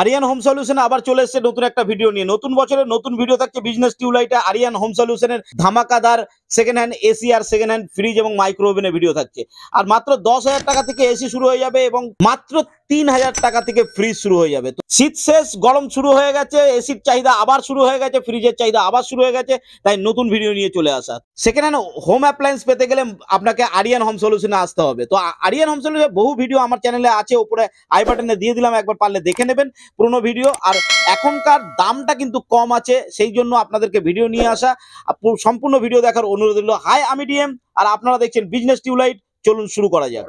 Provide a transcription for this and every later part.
Aryan home solution আবার চলে এসছে নতুন একটা ভিডিও নিয়ে নতুন বছরের নতুন ভিডিও থাকছে বিজনেস টিউলাইটে আরিয়ান হোম সলিউশনের ধামাকাদার সেকেন্ড হ্যান্ড এসি আর সেকেন্ড হ্যান্ড ফ্রিজ এবং মাইক্রোওভেনের ভিডিও থাকছে আর মাত্র দশ হাজার টাকা থেকে এসি শুরু হয়ে যাবে এবং মাত্র তিন হাজার টাকা থেকে ফ্রিজ শুরু হয়ে যাবে শীত শেষ গরম শুরু হয়ে গেছে এসির চাহিদা আবার শুরু হয়ে গেছে ফ্রিজের চাহিদা আবার শুরু হয়ে গেছে তাই নতুন ভিডিও নিয়ে চলে আসা সেখানে হোম অ্যাপ্লায়েন্স পেতে গেলে আপনাকে আরিয়ান হোম সলিউশনে আসতে হবে তো আরিয়ান হোম সলিউশন বহু ভিডিও আমার চ্যানেলে আছে ওপরে আই বাটনে দিয়ে দিলাম একবার পারলে দেখে নেবেন পুরনো ভিডিও আর এখনকার দামটা কিন্তু কম আছে সেই জন্য আপনাদেরকে ভিডিও নিয়ে আসা সম্পূর্ণ ভিডিও দেখার অনুরোধ রইল হাই আমি ডিএম আর আপনারা দেখছেন বিজনেস টিউলাইট চলুন শুরু করা যাক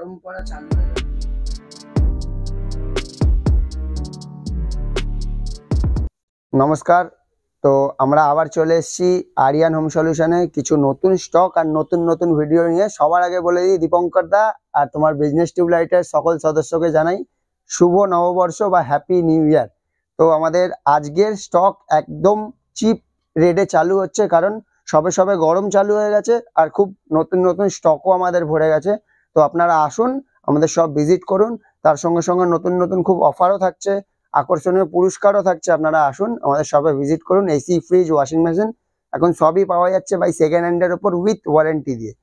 নমস্কার তো আমরা আবার চলে এসেছি আরিয়ান হোম সলিউশনে কিছু নতুন স্টক আর নতুন নতুন ভিডিও নিয়ে সবার আগে বলে দিই দীপঙ্কর দা আর তোমার বিজনেস টিউবলাইটের সকল সদস্যকে জানাই শুভ নববর্ষ বা হ্যাপি নিউ ইয়ার তো আমাদের আজকের স্টক একদম চিপ রেটে চালু হচ্ছে কারণ সবে সবে গরম চালু হয়ে গেছে আর খুব নতুন নতুন স্টকও আমাদের ভরে গেছে তো আপনারা আসুন আমাদের সব ভিজিট করুন তার সঙ্গে সঙ্গে নতুন নতুন খুব অফারও থাকছে আকর্ষণীয় পুরস্কারও থাকছে আপনারা আসুন আমাদের শপে ভিজিট করুন এসি ফ্রিজ ওয়াশিং মেশিন এখন সবই পাওয়া যাচ্ছে ভাই সেকেন্ড হ্যান্ড এর ওপর উইথ ওয়ারেন্টি দিয়ে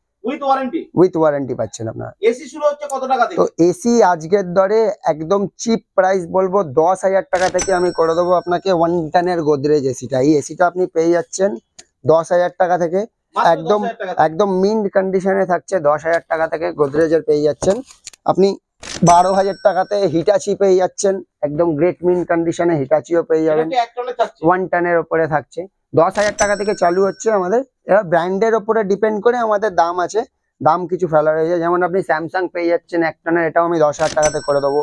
উইথ ওয়ারেন্টি পাচ্ছেন আপনারা এসি শুরু হচ্ছে কত টাকা তো এসি আজকের দরে একদম চিপ প্রাইস বলবো দশ হাজার টাকা থেকে আমি করে দেবো আপনাকে ওয়ান টানের গোদরেজ এসিটা এই এসিটা আপনি পেয়ে যাচ্ছেন দশ হাজার টাকা থেকে একদম একদম মিন্ট কন্ডিশনে থাকছে দশ হাজার টাকা থেকে গোদরেজ গোদরেজের পেয়ে যাচ্ছেন আপনি বারো হাজার টাকাতে হিটাচি পেয়ে যাচ্ছেন একদম গ্রেট মিন কন্ডিশনে হিটাচিও পেয়ে যাবেন ওয়ান টানের ওপরে থাকছে দশ হাজার টাকা থেকে চালু হচ্ছে আমাদের এবার ব্র্যান্ডের ওপরে ডিপেন্ড করে আমাদের দাম আছে দাম কিছু ফেলা রয়েছে যেমন আপনি স্যামসাং পেয়ে যাচ্ছেন এক টানের এটাও আমি দশ হাজার টাকাতে করে দেবো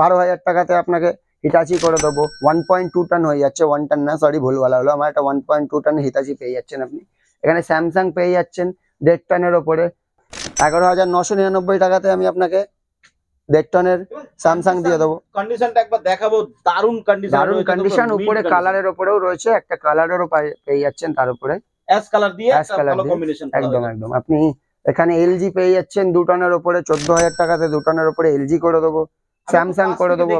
বারো হাজার টাকাতে আপনাকে হিটাচি করে দেবো ওয়ান পয়েন্ট টু টান হয়ে যাচ্ছে ওয়ান টান না সরি ভুল বলা হলো আমার একটা one point two ton Hitachi পেয়ে যাচ্ছেন আপনি এখানে স্যামসাং পেয়ে যাচ্ছেন দেড় টানের ওপরে এগারো হাজার নশো নিরানব্বই টাকাতে আমি আপনাকে দেড় টনের স্যামসাং দিয়ে দেবো কন্ডিশনটা একবার দেখাবো দারুন কন্ডিশন দারুন কন্ডিশন উপরে কালারের উপরেও রয়েছে একটা কালারেরও পেয়ে যাচ্ছেন তার উপরে অ্যাশ কালার দিয়ে অ্যাশ কালার কম্বিনেশন একদম একদম আপনি এখানে এলজি পেয়ে যাচ্ছেন দু টনের উপরে চোদ্দ হাজার টাকাতে দু টনের উপরে এলজি করে দেবো স্যামসাং করে দেবো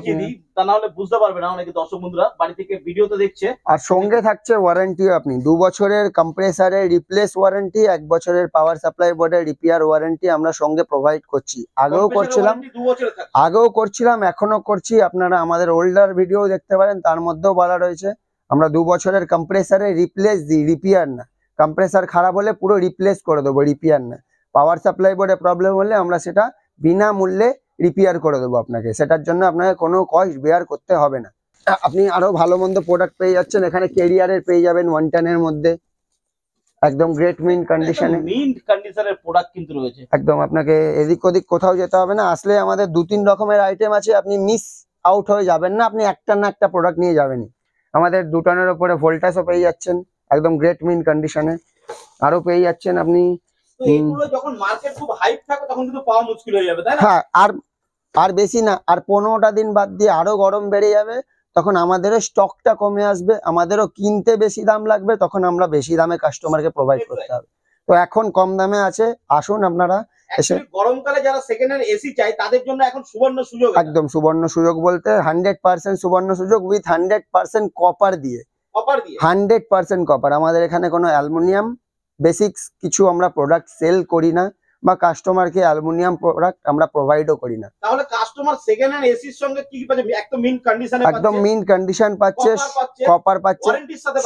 তা না বুঝতে পারবে না অনেকে দর্শক বন্ধুরা বাড়ি থেকে ভিডিওতে দেখছে আর সঙ্গে থাকছে ওয়ারেন্টিও আপনি দু বছরের কম্প্রেসারের রিপ্লেস ওয়ারেন্টি এক বছরের পাওয়ার সাপ্লাই বোর্ডের রিপেয়ার ওয়ারেন্টি আমরা সঙ্গে প্রোভাইড করছি আগেও করছিলাম আগেও করছিলাম এখনো করছি আপনারা আমাদের ওল্ডার ভিডিও দেখতে পারেন তার মধ্যেও বলা রয়েছে আমরা দু বছরের কম্প্রেসারে রিপ্লেস দিই রিপেয়ার না কম্প্রেসার খারাপ হলে পুরো রিপ্লেস করে দেবো রিপেয়ার না পাওয়ার সাপ্লাই বোর্ডে প্রবলেম হলে আমরা সেটা বিনামূল্যে রিপেয়ার করে দেবো আপনাকে সেটার জন্য আপনাকে কোনো কস্ট বেয়ার করতে হবে না আপনি আরও ভালো মন্দ প্রোডাক্ট পেয়ে যাচ্ছেন এখানে কেরিয়ারের পেয়ে যাবেন ওয়ান টেনের মধ্যে একদম গ্রেট মিন কন্ডিশনে মিন্ট কন্ডিশনের প্রোডাক্ট কিন্তু রয়েছে একদম আপনাকে এদিক ওদিক কোথাও যেতে হবে না আসলে আমাদের দু তিন রকমের আইটেম আছে আপনি মিস আউট হয়ে যাবেন না আপনি একটা না একটা প্রোডাক্ট নিয়ে যাবেন আমাদের দু টনের ওপরে ভোল্টাসও পেয়ে যাচ্ছেন একদম গ্রেট মিন কন্ডিশনে আরও পেয়ে যাচ্ছেন আপনি হ্যাঁ, আর আর বেশি না আর পনেরোটা দিন বাদ দিয়ে আরও গরম বেড়ে যাবে তখন আমাদেরও স্টকটা কমে আসবে আমাদেরও কিনতে বেশি দাম লাগবে তখন আমরা বেশি দামে কাস্টমারকে প্রোভাইড করতে হবে তো এখন কম দামে আছে আসুন আপনারা এসে গরমকালে যারা এসি চাই তাদের জন্য এখন সুবর্ণ সুযোগ একদম সুবর্ণ সুযোগ বলতে হান্ড্রেড পার্সেন্ট সুবর্ণ সুযোগ উইথ হান্ড্রেড পার্সেন্ট কপার দিয়ে হান্ড্রেড পার্সেন্ট কপার আমাদের এখানে কোনো অ্যালুমিনিয়াম বেসিক্স কিছু আমরা প্রোডাক্ট সেল করি না বা কাস্টমারকে অ্যালুমিনিয়াম প্রোডাক্ট আমরা প্রোভাইডও করি না তাহলে কাস্টমার সেকেন্ড হ্যান্ড এসির সঙ্গে কি পাচ্ছে একদম মিন কন্ডিশনে পাচ্ছে একদম মিন কন্ডিশন পাচ্ছে কপার পাচ্ছে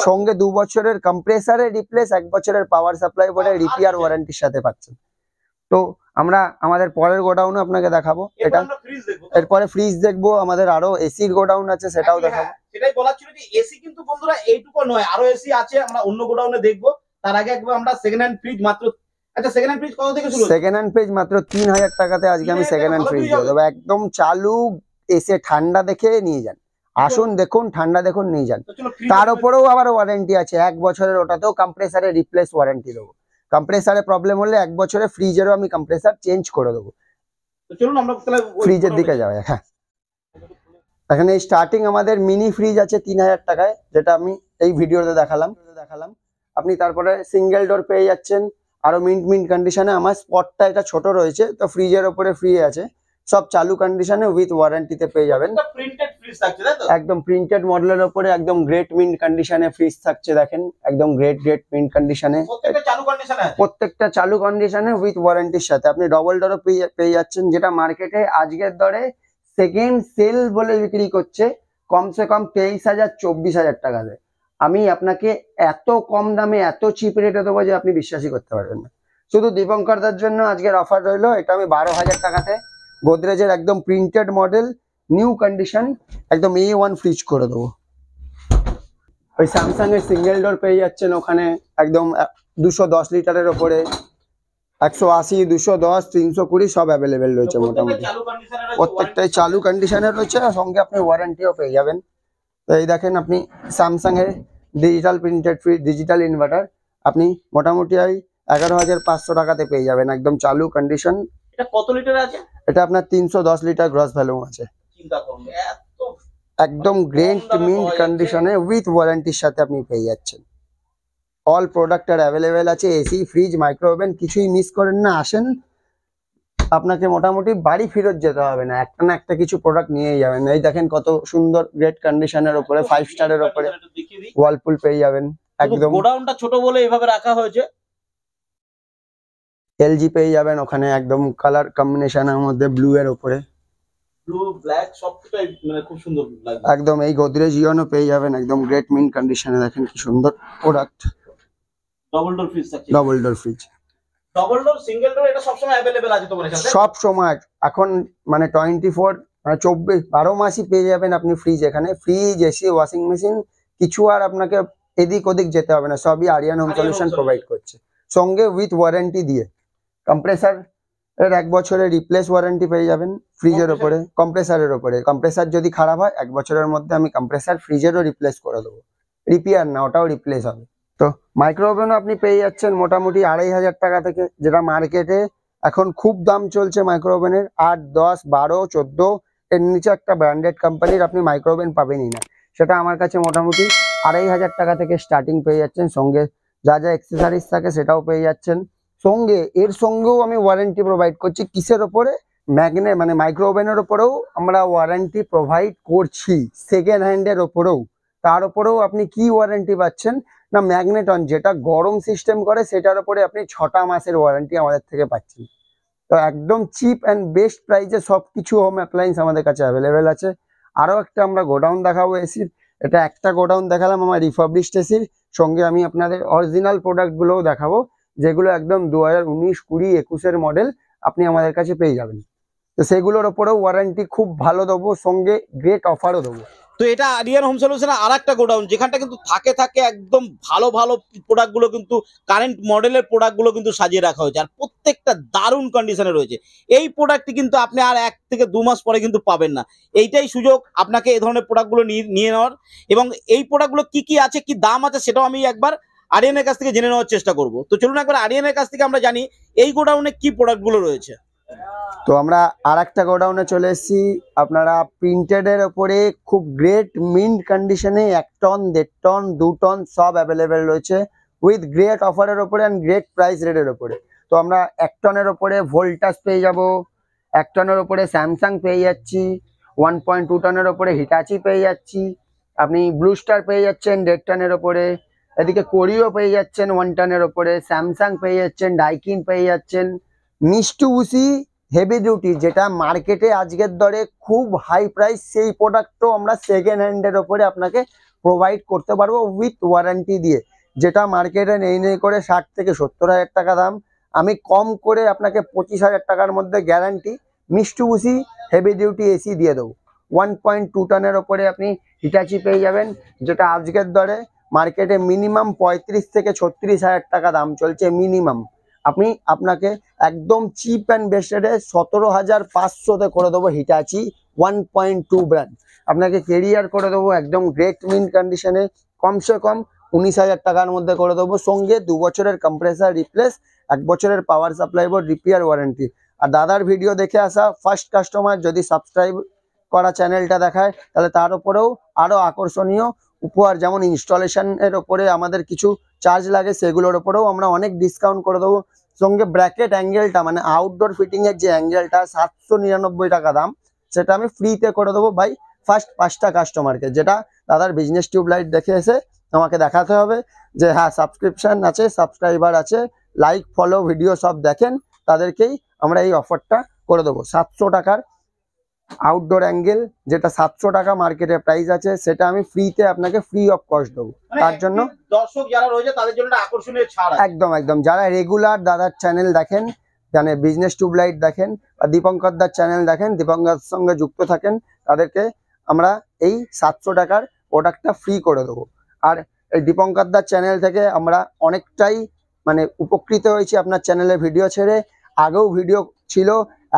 সঙ্গে 2 বছরের কম্প্রেসারের রিপ্লেস 1 বছরের পাওয়ার সাপ্লাই বলে রিপেয়ার ওয়ারেন্টির সাথে পাচ্ছে তো আমরা আমাদের পরের গোডাউনে আপনাকে দেখাবো এটা এরপরে ফ্রিজ দেখবো আমাদের আরো এসির গোডাউন আছে সেটাও হ্যাঁ, দেখাবো সেটাই বলা ছিল যে এসি কিন্তু বন্ধুরা এইটুকু নয় oh, আরো এসি আছে আমরা অন্য গোডাউনে দেখবো তার আগে একবার আমরা সেকেন্ড হ্যান্ড ফ্রিজ মাত্র আচ্ছা সেকেন্ড হ্যান্ড ফ্রিজ কত থেকে শুরু সেকেন্ড হ্যান্ড ফ্রিজ মাত্র 3000 টাকাতে আজকে আমি সেকেন্ড হ্যান্ড ফ্রিজ দিয়ে দেবো একদম চালু এসে ঠান্ডা দেখে নিয়ে যান আসুন দেখুন ঠান্ডা দেখুন নিয়ে যান তার উপরেও আবার ওয়ারেন্টি আছে এক বছরের ওটাতেও কম্প্রেসারে রিপ্লেস ওয়ারেন্টি দেবো কম্প্রেসারে প্রবলেম হলে এক বছরে ফ্রিজেরও আমি কম্প্রেসার চেঞ্জ করে দেবো ফ্রিজের দিকে যাওয়া হ্যাঁ এখানে স্টার্টিং আমাদের মিনি ফ্রিজ আছে তিন হাজার টাকায় যেটা আমি এই ভিডিওতে দেখালাম দেখালাম আপনি তারপরে সিঙ্গেল ডোর পেয়ে যাচ্ছেন আরও মিন্ট মিন্ট কন্ডিশনে আমার স্পটটা এটা ছোট রয়েছে তো ফ্রিজের ওপরে ফ্রি আছে সব চালু কন্ডিশনে উইথ ওয়ারেন্টিতে পেয়ে যাবেন একদম প্রিন্টেড মডেলের ওপরে একদম গ্রেট মিন্ট কন্ডিশনে ফ্রিজ থাকছে দেখেন একদম গ্রেট গ্রেট মিন্ট কন্ডিশনে প্রত্যেকটা চালু কন্ডিশনে উইথ ওয়ারেন্টির সাথে আপনি ডবল ডোরও পেয়ে যাচ্ছেন যেটা মার্কেটে আজকের দরে সেকেন্ড সেল বলে বিক্রি করছে কমসে কম তেইশ হাজার চব্বিশ হাজার টাকা দেয় আমি আপনাকে এত কম দামে এত চিপ রেটে দেবো যে আপনি বিশ্বাসই করতে পারবেন না শুধু দার জন্য আজকের অফার রইল এটা আমি বারো হাজার টাকাতে গোদরেজের একদম প্রিন্টেড মডেল নিউ কন্ডিশন একদম এ ওয়ান ফ্রিজ করে দেবো ওই স্যামসাং এর সিঙ্গেল ডোর পেয়ে যাচ্ছেন ওখানে একদম দুশো দশ লিটারের ওপরে একশো আশি দুশো দশ তিনশো কুড়ি সব অ্যাভেলেবেল রয়েছে মোটামুটি প্রত্যেকটাই চালু কন্ডিশনের রয়েছে সঙ্গে আপনি ওয়ারেন্টিও পেয়ে যাবেন তো এই দেখেন আপনি স্যামসাংয়ের digital printed free digital inverter আপনি মোটামুটি ওই এগারো হাজার পাঁচশো টাকাতে পেয়ে যাবেন একদম চালু কন্ডিশন এটা কত লিটার আছে এটা আপনার তিনশো দশ লিটার গ্রস ভ্যালু আছে একদম গ্রেন্ট মিন্ট কন্ডিশনে উইথ ওয়ারেন্টির সাথে আপনি পেয়ে যাচ্ছেন অল প্রোডাক্ট আর অ্যাভেলেবেল আছে এসি ফ্রিজ মাইক্রোওভেন কিছুই মিস করেন না আসেন আপনাকে মোটামুটি বাড়ি ফেরত যেতে হবে না একটা না একটা কিছু প্রোডাক্ট নিয়ে যাবেন এই দেখেন কত সুন্দর গ্রেট কন্ডিশনের ওপরে ফাইভ স্টারের ওপরে ওয়ালপুল পেয়ে যাবেন একদম গোডাউনটা ছোট বলে এইভাবে রাখা হয়েছে এলজি পেয়ে যাবেন ওখানে একদম কালার কম্বিনেশনের মধ্যে ব্লু এর উপরে মানে একদম এই গোদরেজ ইওনো পেয়ে যাবেন একদম গ্রেট মিন কন্ডিশনে দেখেন কি সুন্দর product double door fridge double door fridge সব সময় এখন মানে টোয়েন্টি মানে ফোর চব্বিশ বারো মাসই পেয়ে যাবেন আপনি ফ্রিজ এখানে ফ্রিজ এসি ওয়াশিং মেশিন কিছু আর আপনাকে এদিক ওদিক যেতে হবে না সবই আরিয়ান হোম সলিউশন প্রোভাইড করছে সঙ্গে উইথ ওয়ারেন্টি দিয়ে কম্প্রেসার এর এক বছরের রিপ্লেস ওয়ারেন্টি পেয়ে যাবেন ফ্রিজের ওপরে কম্প্রেসারের ওপরে কম্প্রেসার যদি খারাপ হয় এক বছরের মধ্যে আমি কম্প্রেসার ফ্রিজেরও রিপ্লেস করে দেবো রিপেয়ার না ওটাও রিপ্লেস হবে তো মাইক্রো ওভেনও আপনি পেয়ে যাচ্ছেন মোটামুটি আড়াই হাজার টাকা থেকে যেটা মার্কেটে এখন খুব দাম চলছে মাইক্রো ওভেনের আট দশ বারো চোদ্দো এর নিচে একটা ব্র্যান্ডেড কোম্পানির আপনি মাইক্রো ওভেন পাবেনই না সেটা আমার কাছে মোটামুটি আড়াই হাজার টাকা থেকে স্টার্টিং পেয়ে যাচ্ছেন সঙ্গে যা যা এক্সেসারিজ থাকে সেটাও পেয়ে যাচ্ছেন সঙ্গে এর সঙ্গেও আমি ওয়ারেন্টি প্রোভাইড করছি কিসের ওপরে ম্যাগনে মানে মাইক্রো ওভেনের ওপরেও আমরা ওয়ারেন্টি প্রোভাইড করছি সেকেন্ড হ্যান্ডের ওপরেও তার উপরেও আপনি কি ওয়ারেন্টি পাচ্ছেন না ম্যাগনেটন যেটা গরম সিস্টেম করে সেটার উপরে আপনি ছটা মাসের ওয়ারেন্টি আমাদের থেকে পাচ্ছেন তো একদম চিপ অ্যান্ড বেস্ট প্রাইসে সব কিছু হোম অ্যাপ্লায়েন্স আমাদের কাছে অ্যাভেলেবেল আছে আরও একটা আমরা গোডাউন দেখাবো এসির এটা একটা গোডাউন দেখালাম আমার রিফাবলিশড এসির সঙ্গে আমি আপনাদের অরিজিনাল প্রোডাক্টগুলোও দেখাবো যেগুলো একদম দু হাজার উনিশ কুড়ি একুশের মডেল আপনি আমাদের কাছে পেয়ে যাবেন তো সেগুলোর ওপরেও ওয়ারেন্টি খুব ভালো দেবো সঙ্গে গ্রেট অফারও দেবো তো এটা রিয়ান হোম সলিউশনের আর একটা গোডাউন যেখানটা কিন্তু থাকে থাকে একদম ভালো ভালো প্রোডাক্টগুলো কিন্তু কারেন্ট মডেলের প্রোডাক্টগুলো কিন্তু সাজিয়ে রাখা হয়েছে আর প্রত্যেকটা দারুণ কন্ডিশনে রয়েছে এই প্রোডাক্টটি কিন্তু আপনি আর এক থেকে দু মাস পরে কিন্তু পাবেন না এইটাই সুযোগ আপনাকে এই ধরনের প্রোডাক্টগুলো নিয়ে নেওয়ার এবং এই প্রোডাক্টগুলো কি কি আছে কি দাম আছে সেটাও আমি একবার আরিয়ানের কাছ থেকে জেনে নেওয়ার চেষ্টা করব তো চলুন একবার আরিয়ানের কাছ থেকে আমরা জানি এই গোডাউনে কি প্রোডাক্টগুলো রয়েছে তো আমরা আর একটা গোডাউনে চলে এসেছি আপনারা প্রিন্টেডের ওপরে খুব গ্রেট মিন্ট কন্ডিশনে এক টন দেড় টন দু টন সব অ্যাভেলেবেল রয়েছে উইথ গ্রেট অফারের ওপরে অ্যান্ড গ্রেট প্রাইস রেটের ওপরে তো আমরা এক টনের ওপরে ভোল্টাস পেয়ে যাব এক টনের ওপরে স্যামসাং পেয়ে যাচ্ছি ওয়ান পয়েন্ট টু টনের ওপরে হিটাচি পেয়ে যাচ্ছি আপনি ব্লু স্টার পেয়ে যাচ্ছেন দেড় টনের ওপরে এদিকে কোরিও পেয়ে যাচ্ছেন ওয়ান টনের ওপরে স্যামসাং পেয়ে যাচ্ছেন ডাইকিন পেয়ে যাচ্ছেন মিষ্টু উসি হেভি ডিউটি যেটা মার্কেটে আজকের দরে খুব হাই প্রাইস সেই প্রোডাক্টও আমরা সেকেন্ড হ্যান্ডের ওপরে আপনাকে প্রোভাইড করতে পারবো উইথ ওয়ারেন্টি দিয়ে যেটা মার্কেটে নেই নেই করে ষাট থেকে সত্তর হাজার টাকা দাম আমি কম করে আপনাকে পঁচিশ হাজার টাকার মধ্যে guarantee Mitsubishi heavy duty AC দিয়ে দেবো ওয়ান পয়েন্ট টু টনের ওপরে আপনি হিটাচি পেয়ে যাবেন যেটা আজকের দরে মার্কেটে মিনিমাম পঁয়ত্রিশ থেকে ছত্রিশ হাজার টাকা দাম চলছে মিনিমাম আমি আপনাকে একদম চিপ অ্যান্ড বেস্ট রেটে সতেরো হাজার পাঁচশোতে করে দেবো Hitachi one point two brand আপনাকে কেরিয়ার করে দেবো একদম গ্রেট মিন কন্ডিশনে কমসে কম উনিশ হাজার টাকার মধ্যে করে দেবো সঙ্গে দু বছরের কম্প্রেসার রিপ্লেস এক বছরের power supply board repair warranty আর দাদার ভিডিও দেখে আসা ফার্স্ট কাস্টমার যদি সাবস্ক্রাইব করা চ্যানেলটা দেখায় তাহলে তার উপরেও আরও আকর্ষণীয় উপহার যেমন ইনস্টলেশনের ওপরে আমাদের কিছু চার্জ লাগে সেগুলোর ওপরেও আমরা অনেক ডিসকাউন্ট করে দেবো সঙ্গে ব্র্যাকেট অ্যাঙ্গেলটা মানে আউটডোর ফিটিংয়ের যে অ্যাঙ্গেলটা সাতশো নিরানব্বই টাকা দাম সেটা আমি ফ্রিতে করে দেবো ভাই ফার্স্ট পাঁচটা কাস্টমারকে যেটা দাদার বিজনেস টিউবলাইট দেখে এসে আমাকে দেখাতে হবে যে হ্যাঁ সাবস্ক্রিপশান আছে সাবস্ক্রাইবার আছে লাইক ফলো ভিডিও সব দেখেন তাদেরকেই আমরা এই অফারটা করে দেবো সাতশো টাকার আউটডোর অ্যাঙ্গেল যেটা সাতশো টাকা মার্কেটে প্রাইস আছে সেটা আমি ফ্রিতে আপনাকে ফ্রি অফ কস্ট দেবো মানে তার জন্য দর্শক যারা রয়েছে তাদের জন্য আকর্ষণীয় ছাড় একদম একদম যারা রেগুলার দাদার চ্যানেল দেখেন জানে বিজনেস টিউবলাইট দেখেন বা দীপঙ্কর দার চ্যানেল দেখেন দীপঙ্কর সঙ্গে যুক্ত থাকেন তাদেরকে আমরা এই সাতশো টাকার প্রোডাক্টটা ফ্রি করে দেবো আর এই দীপঙ্কর দার চ্যানেল থেকে আমরা অনেকটাই মানে উপকৃত হয়েছি আপনার চ্যানেলে ভিডিও ছেড়ে আগেও ভিডিও ছিল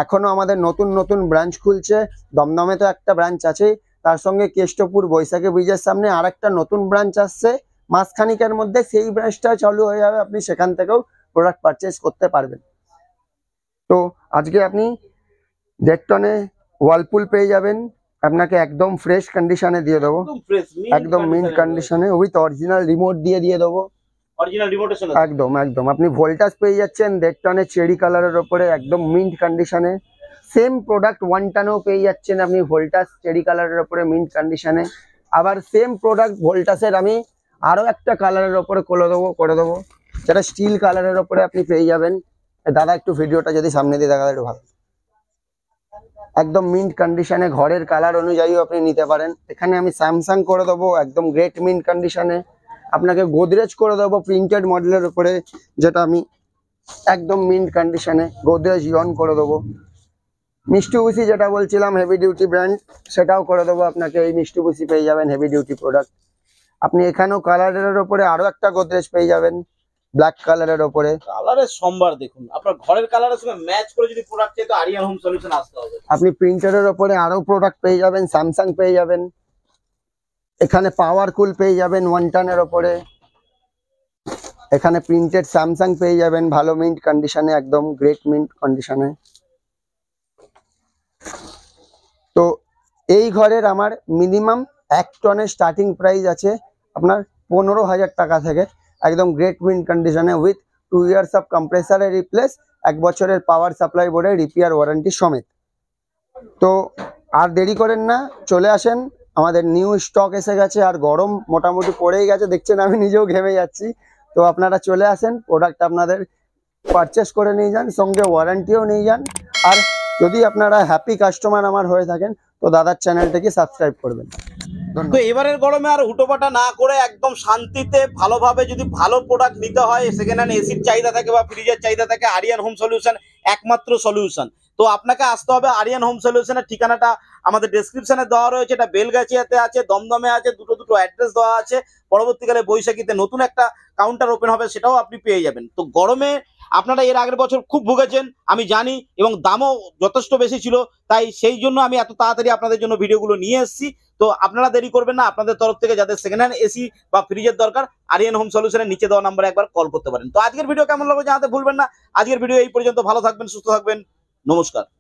এখনো আমাদের নতুন নতুন ব্রাঞ্চ খুলছে দমদমে তো একটা ব্রাঞ্চ আছেই তার সঙ্গে কেষ্টপুর বৈশাখী ব্রিজের সামনে আর একটা নতুন ব্রাঞ্চ আসছে মাসখানিকের মধ্যে সেই ব্রাঞ্চটা চালু হয়ে যাবে আপনি সেখান থেকেও প্রোডাক্ট পারচেস করতে পারবেন তো আজকে আপনি দেড় টনে ওয়ালপুল পেয়ে যাবেন আপনাকে একদম ফ্রেশ কন্ডিশনে দিয়ে দেবো একদম মিন্ট কন্ডিশনে উইথ অরিজিনাল রিমোট দিয়ে দিয়ে দেবো অরিজিনাল ডিমোটেশন একদম একদম আপনি ভোল্টাস পেয়ে যাচ্ছেন দেড় টনে চেরি কালারের ওপরে একদম মিন্ট কন্ডিশনে সেম প্রোডাক্ট ওয়ান টানেও পেয়ে যাচ্ছেন আপনি ভোল্টাস চেরি কালারের ওপরে মিন্ট কন্ডিশনে আবার সেম প্রোডাক্ট ভোল্টাসের আমি আরও একটা কালারের ওপরে করে দেবো করে দেবো যেটা স্টিল কালারের ওপরে আপনি পেয়ে যাবেন দাদা একটু ভিডিওটা যদি সামনে দিয়ে দেখা একটু ভালো একদম মিন্ট কন্ডিশনে ঘরের কালার অনুযায়ী আপনি নিতে পারেন এখানে আমি স্যামসাং করে দেবো একদম গ্রেট মিন্ট কন্ডিশনে আপনাকে গোদরেজ করে দেবো প্রিন্টেড মডেলের উপরে যেটা আমি একদম মিন্ট কন্ডিশনে গোদরেজ ইয়ন করে দেবো মিষ্টিভূষি যেটা বলছিলাম হেভি ডিউটি ব্র্যান্ড সেটাও করে দেবো আপনাকে এই মিষ্টিভূষি পেয়ে যাবেন হেভি ডিউটি প্রোডাক্ট আপনি এখানেও কালারের ওপরে আরও একটা গোদরেজ পেয়ে যাবেন ব্ল্যাক কালারের ওপরে কালারের সোমবার দেখুন আপনার ঘরের কালারের সঙ্গে ম্যাচ করে যদি প্রোডাক্ট চাই তো আরিয়ান হোম সলিউশন আসতে হবে আপনি প্রিন্টারের ওপরে আরও প্রোডাক্ট পেয়ে যাবেন স্যামসাং পেয়ে যাবেন এখানে পাওয়ার কুল পেয়ে যাবেন ওয়ান টানের ওপরে এখানে প্রিন্টেড স্যামসাং পেয়ে যাবেন ভালো মিন্ট কন্ডিশনে একদম গ্রেট মিন্ট কন্ডিশনে তো এই ঘরের আমার মিনিমাম এক টনের স্টার্টিং প্রাইস আছে আপনার পনেরো হাজার টাকা থেকে একদম গ্রেট মিন্ট কন্ডিশনে উইথ টু ইয়ার্স অফ কম্প্রেসারের রিপ্লেস এক বছরের পাওয়ার সাপ্লাই বোর্ডের রিপেয়ার ওয়ারেন্টি সমেত তো আর দেরি করেন না চলে আসেন আমাদের নিউ স্টক এসে গেছে আর গরম মোটামুটি পড়েই গেছে দেখছেন আমি নিজেও ঘেমে যাচ্ছি তো আপনারা চলে আসেন প্রোডাক্ট আপনাদের পারচেস করে নিয়ে যান সঙ্গে ওয়ারেন্টিও নিয়ে যান আর যদি আপনারা হ্যাপি কাস্টমার আমার হয়ে থাকেন তো দাদার চ্যানেলটাকে সাবস্ক্রাইব করবেন তো এবারের গরমে আর উটোপাটা না করে একদম শান্তিতে ভালোভাবে যদি ভালো প্রোডাক্ট নিতে হয় সেকেন্ড হ্যান্ড এসির চাহিদা থাকে বা ফ্রিজের চাহিদা থাকে আরিয়ান হোম সলিউশন একমাত্র সলিউশন তো আপনাকে আসতে হবে আরিয়ান হোম সলিউশনের ঠিকানাটা আমাদের ডিসক্রিপশনে দেওয়া রয়েছে এটা বেলগাছিয়াতে আছে দমদমে আছে দুটো দুটো অ্যাড্রেস দেওয়া আছে পরবর্তীকালে বৈশাখীতে নতুন একটা কাউন্টার ওপেন হবে সেটাও আপনি পেয়ে যাবেন তো গরমে আপনারা এর আগের বছর খুব ভুগেছেন আমি জানি এবং দামও যথেষ্ট বেশি ছিল তাই সেই জন্য আমি এত তাড়াতাড়ি আপনাদের জন্য ভিডিওগুলো নিয়ে এসেছি তো আপনারা দেরি করবেন না আপনাদের তরফ থেকে যাদের সেকেন্ড হ্যান্ড এসি বা ফ্রিজের দরকার আরিয়ান হোম সলিউশনের নিচে দেওয়া নাম্বারে একবার কল করতে পারেন তো আজকের ভিডিও কেমন লাগবে জানাতে ভুলবেন না আজকের ভিডিও এই পর্যন্ত ভালো থাকবেন সুস্থ থাকবেন নমস্কার